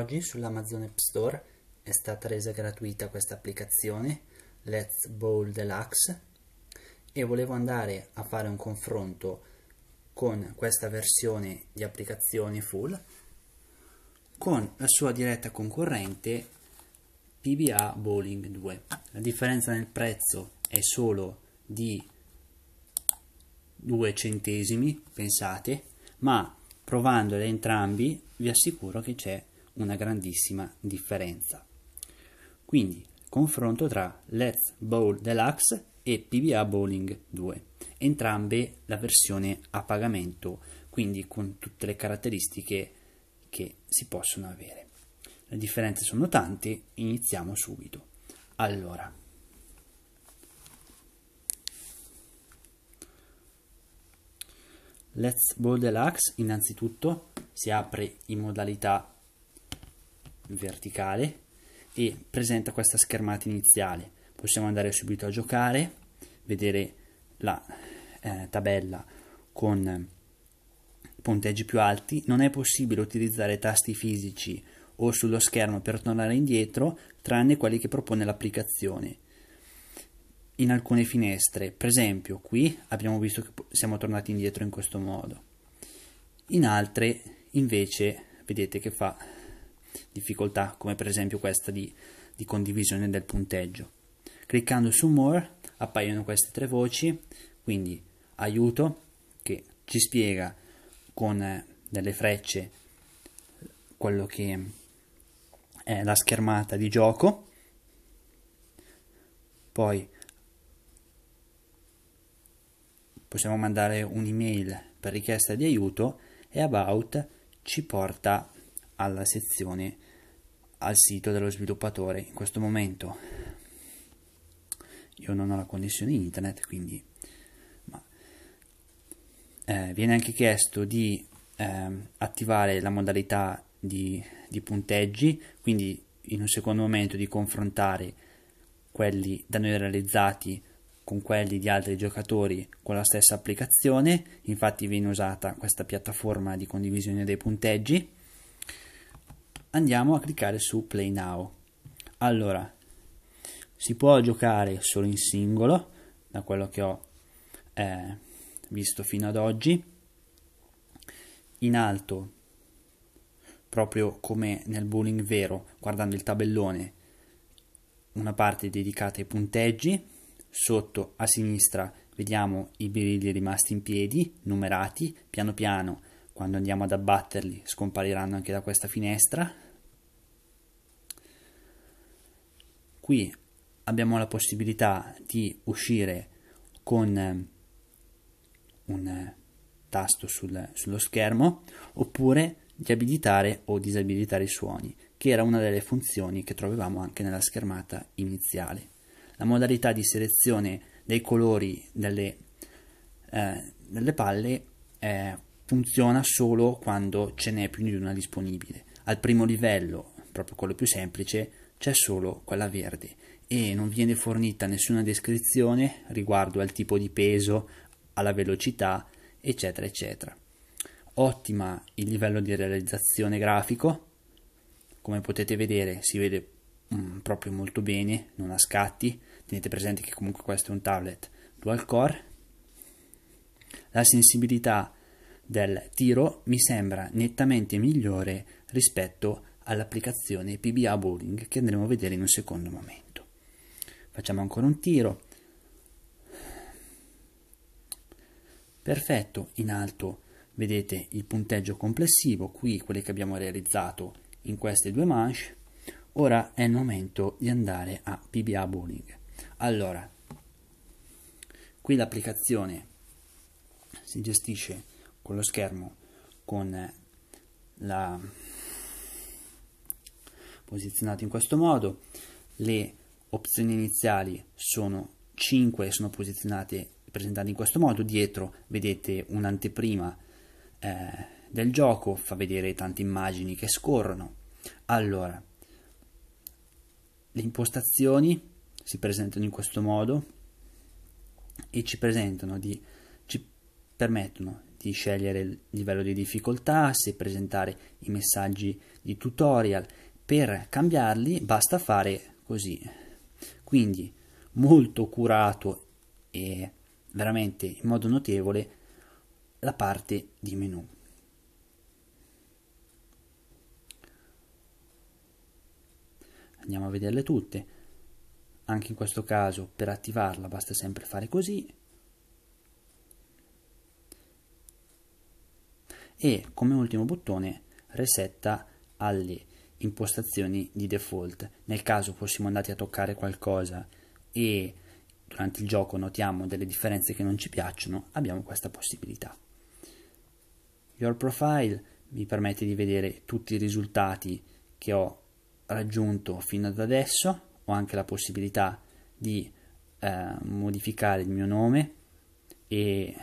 Oggi sull'Amazon App Store è stata resa gratuita questa applicazione Let's Bowl Deluxe e volevo andare a fare un confronto con questa versione di applicazione full con la sua diretta concorrente PBA Bowling 2. La differenza nel prezzo è solo di 2 centesimi, pensate, ma provandole entrambi vi assicuro che c'è una grandissima differenza. Quindi confronto tra Let's Bowl Deluxe e PBA Bowling 2, entrambe la versione a pagamento, quindi con tutte le caratteristiche che si possono avere. Le differenze sono tante, iniziamo subito. Allora, Let's Bowl Deluxe innanzitutto si apre in modalità verticale e presenta questa schermata iniziale. Possiamo andare subito a giocare, vedere la eh, tabella con punteggi più alti. Non è possibile utilizzare tasti fisici o sullo schermo per tornare indietro, tranne quelli che propone l'applicazione. In alcune finestre, per esempio qui abbiamo visto che siamo tornati indietro in questo modo. In altre invece vedete che fa difficoltà come per esempio questa di, di condivisione del punteggio. Cliccando su More appaiono queste tre voci, quindi aiuto che ci spiega con eh, delle frecce quello che è la schermata di gioco, poi possiamo mandare un'email per richiesta di aiuto e about ci porta alla sezione al sito dello sviluppatore in questo momento io non ho la connessione internet quindi ma, eh, viene anche chiesto di eh, attivare la modalità di, di punteggi quindi in un secondo momento di confrontare quelli da noi realizzati con quelli di altri giocatori con la stessa applicazione, infatti viene usata questa piattaforma di condivisione dei punteggi andiamo a cliccare su play now allora si può giocare solo in singolo da quello che ho eh, visto fino ad oggi in alto proprio come nel bowling vero guardando il tabellone una parte dedicata ai punteggi sotto a sinistra vediamo i birilli rimasti in piedi numerati piano piano quando andiamo ad abbatterli scompariranno anche da questa finestra. Qui abbiamo la possibilità di uscire con eh, un eh, tasto sul, sullo schermo oppure di abilitare o disabilitare i suoni, che era una delle funzioni che trovavamo anche nella schermata iniziale. La modalità di selezione dei colori delle, eh, delle palle è funziona solo quando ce n'è più di una disponibile. Al primo livello, proprio quello più semplice, c'è solo quella verde e non viene fornita nessuna descrizione riguardo al tipo di peso, alla velocità, eccetera, eccetera. Ottima il livello di realizzazione grafico, come potete vedere si vede mm, proprio molto bene, non ha scatti, tenete presente che comunque questo è un tablet dual core. La sensibilità del tiro mi sembra nettamente migliore rispetto all'applicazione PBA Bowling che andremo a vedere in un secondo momento. Facciamo ancora un tiro. Perfetto, in alto vedete il punteggio complessivo, qui quelli che abbiamo realizzato in queste due manche. Ora è il momento di andare a PBA Bowling. Allora, qui l'applicazione si gestisce con lo schermo, con la posizionato in questo modo, le opzioni iniziali sono 5 e sono posizionate presentate in questo modo, dietro vedete un'anteprima eh, del gioco, fa vedere tante immagini che scorrono. Allora, le impostazioni si presentano in questo modo e ci, di, ci permettono di scegliere il livello di difficoltà, se presentare i messaggi di tutorial. Per cambiarli basta fare così. Quindi molto curato e veramente in modo notevole la parte di menu. Andiamo a vederle tutte. Anche in questo caso per attivarla basta sempre fare così e come ultimo bottone resetta alle impostazioni di default. Nel caso fossimo andati a toccare qualcosa e durante il gioco notiamo delle differenze che non ci piacciono, abbiamo questa possibilità. Your Profile mi permette di vedere tutti i risultati che ho raggiunto fino ad adesso, ho anche la possibilità di eh, modificare il mio nome e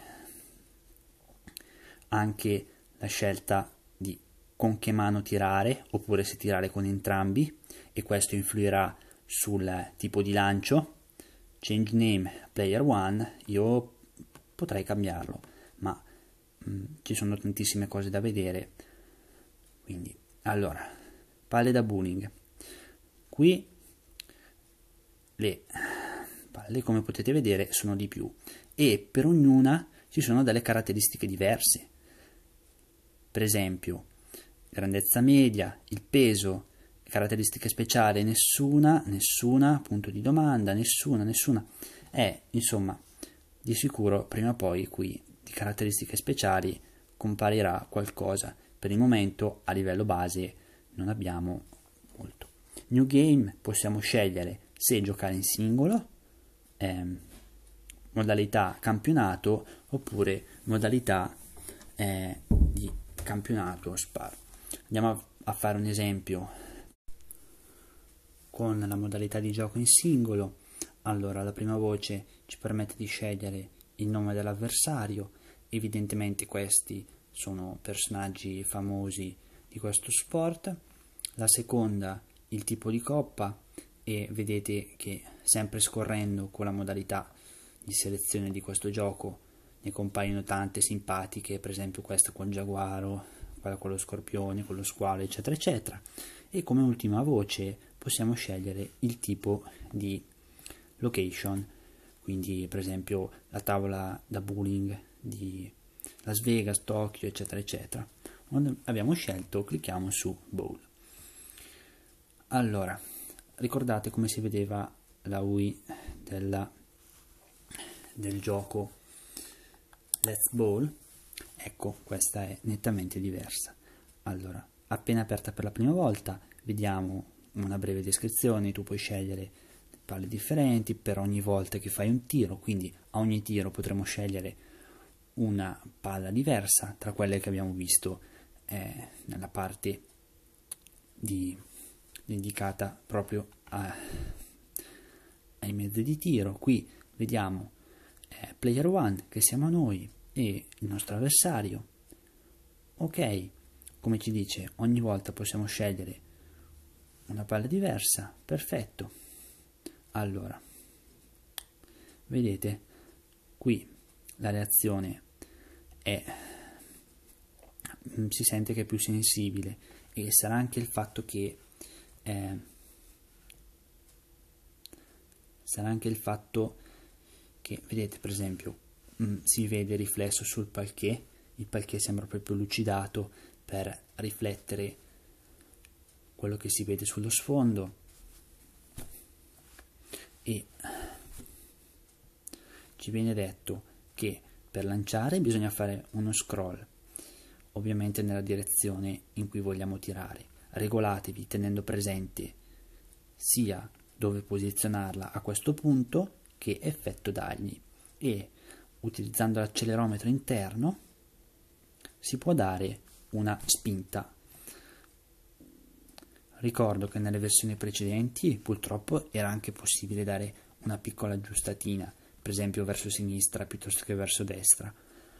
anche la scelta di con che mano tirare oppure se tirare con entrambi e questo influirà sul tipo di lancio. Change name player 1, io potrei cambiarlo, ma mh, mm, ci sono tantissime cose da vedere. Quindi, allora, palle da bowling. Qui le palle, come potete vedere, sono di più e per ognuna ci sono delle caratteristiche diverse per esempio grandezza media, il peso, caratteristiche speciali, nessuna, nessuna, punto di domanda, nessuna, nessuna. È, insomma, di sicuro prima o poi qui di caratteristiche speciali comparirà qualcosa. Per il momento a livello base non abbiamo molto. New game possiamo scegliere se giocare in singolo, ehm, modalità campionato oppure modalità eh, di campionato Spar. Andiamo a, fare un esempio con la modalità di gioco in singolo. Allora, la prima voce ci permette di scegliere il nome dell'avversario, evidentemente questi sono personaggi famosi di questo sport. La seconda, il tipo di coppa e vedete che sempre scorrendo con la modalità di selezione di questo gioco ne compaiono tante simpatiche, per esempio questa col giaguaro, quella con lo scorpione, con lo squalo, eccetera, eccetera. E come ultima voce possiamo scegliere il tipo di location, quindi per esempio la tavola da bowling di Las Vegas, Tokyo, eccetera, eccetera. Quando abbiamo scelto, clicchiamo su Bowl. Allora, ricordate come si vedeva la UI della, del gioco Let's Ball, ecco, questa è nettamente diversa. Allora, appena aperta per la prima volta, vediamo una breve descrizione, tu puoi scegliere palle differenti per ogni volta che fai un tiro, quindi a ogni tiro potremo scegliere una palla diversa tra quelle che abbiamo visto eh, nella parte di, dedicata proprio a, ai mezzi di tiro. Qui vediamo eh, Player 1 che siamo noi, e il nostro avversario. Ok, come ci dice, ogni volta possiamo scegliere una palla diversa, perfetto. Allora, vedete, qui la reazione è, mm, si sente che è più sensibile e sarà anche il fatto che eh, sarà anche il fatto che vedete per esempio mh, mm, si vede riflesso sul palché, il palché sembra proprio lucidato per riflettere quello che si vede sullo sfondo e ci viene detto che per lanciare bisogna fare uno scroll ovviamente nella direzione in cui vogliamo tirare regolatevi tenendo presente sia dove posizionarla a questo punto che effetto dargli e utilizzando l'accelerometro interno si può dare una spinta. Ricordo che nelle versioni precedenti purtroppo era anche possibile dare una piccola aggiustatina, per esempio verso sinistra piuttosto che verso destra.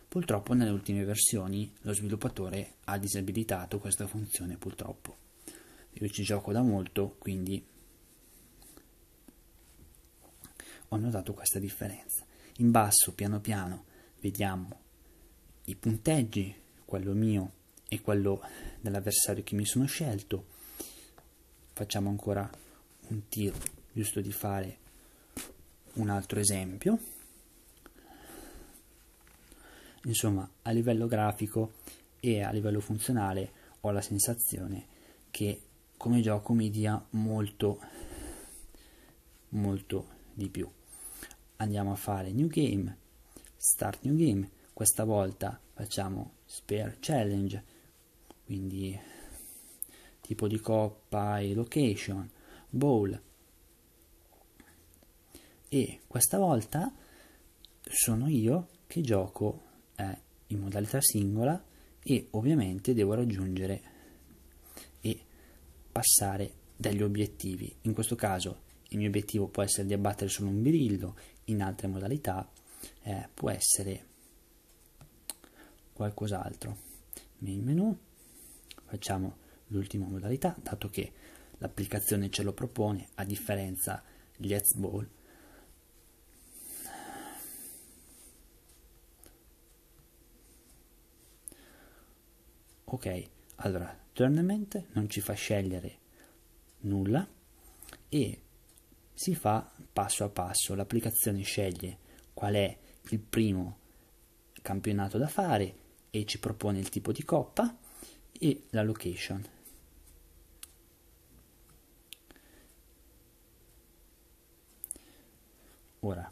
Purtroppo nelle ultime versioni lo sviluppatore ha disabilitato questa funzione purtroppo. Io ci gioco da molto, quindi ho notato questa differenza. In basso, piano piano, vediamo i punteggi, quello mio e quello dell'avversario che mi sono scelto. Facciamo ancora un tiro, giusto di fare un altro esempio. Insomma, a livello grafico e a livello funzionale ho la sensazione che come gioco mi dia molto molto di più andiamo a fare new game, start new game, questa volta facciamo spare challenge, quindi tipo di coppa e location, bowl e questa volta sono io che gioco eh, in modalità singola e ovviamente devo raggiungere e passare degli obiettivi, in questo caso il mio obiettivo può essere di abbattere solo un birillo, in altre modalità eh, può essere qualcos'altro. Main menu, facciamo l'ultima modalità, dato che l'applicazione ce lo propone, a differenza di Let's Ball. Ok, allora, tournament non ci fa scegliere nulla e si fa passo a passo, l'applicazione sceglie qual è il primo campionato da fare e ci propone il tipo di coppa e la location. Ora,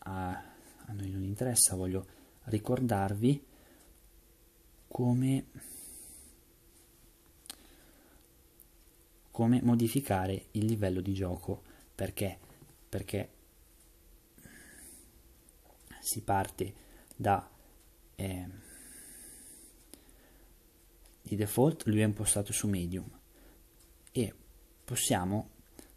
a, a noi non interessa, voglio ricordarvi come, come modificare il livello di gioco perché? Perché si parte da eh, di default lui è impostato su medium e possiamo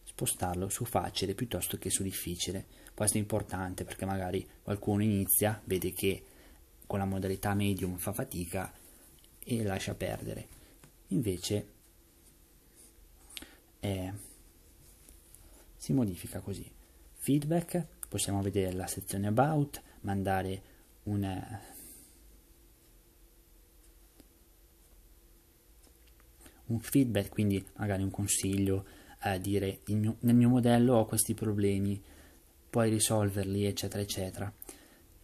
spostarlo su facile piuttosto che su difficile questo è importante perché magari qualcuno inizia vede che con la modalità medium fa fatica e lascia perdere invece eh, si modifica così. Feedback, possiamo vedere la sezione About, mandare un, un feedback, quindi magari un consiglio, eh, dire mio, nel mio modello ho questi problemi, puoi risolverli, eccetera, eccetera.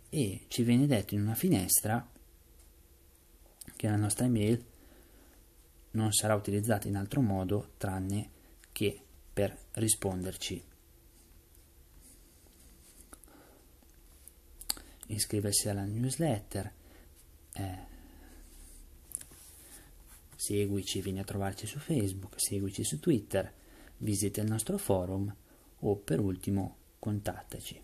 E ci viene detto in una finestra che la nostra email non sarà utilizzata in altro modo tranne che per risponderci. Iscriversi alla newsletter, eh, seguici, vieni a trovarci su Facebook, seguici su Twitter, visita il nostro forum o per ultimo contattaci.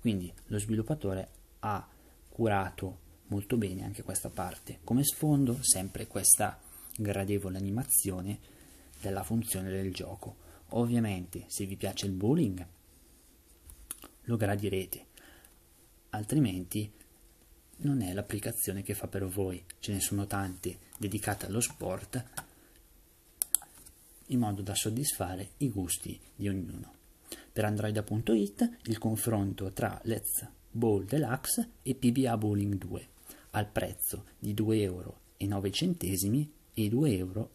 Quindi lo sviluppatore ha curato molto bene anche questa parte. Come sfondo sempre questa gradevole animazione della funzione del gioco Ovviamente, se vi piace il bowling, lo gradirete, altrimenti non è l'applicazione che fa per voi, ce ne sono tante dedicate allo sport in modo da soddisfare i gusti di ognuno. Per Android.it il confronto tra Let's Bowl Deluxe e PBA Bowling 2 al prezzo di euro e 2,11 euro.